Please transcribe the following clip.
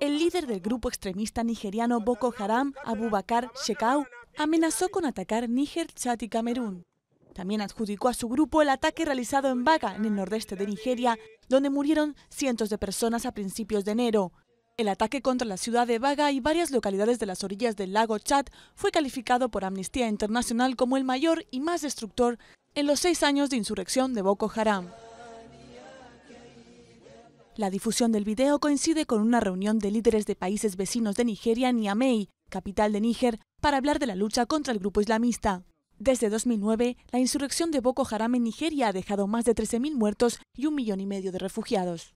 El líder del grupo extremista nigeriano Boko Haram, Abubakar Shekau, amenazó con atacar Níger, Chad y Camerún. También adjudicó a su grupo el ataque realizado en Baga, en el nordeste de Nigeria, donde murieron cientos de personas a principios de enero. El ataque contra la ciudad de Baga y varias localidades de las orillas del lago Chad fue calificado por Amnistía Internacional como el mayor y más destructor en los seis años de insurrección de Boko Haram. La difusión del video coincide con una reunión de líderes de países vecinos de Nigeria en Niamey, capital de Níger, para hablar de la lucha contra el grupo islamista. Desde 2009, la insurrección de Boko Haram en Nigeria ha dejado más de 13.000 muertos y un millón y medio de refugiados.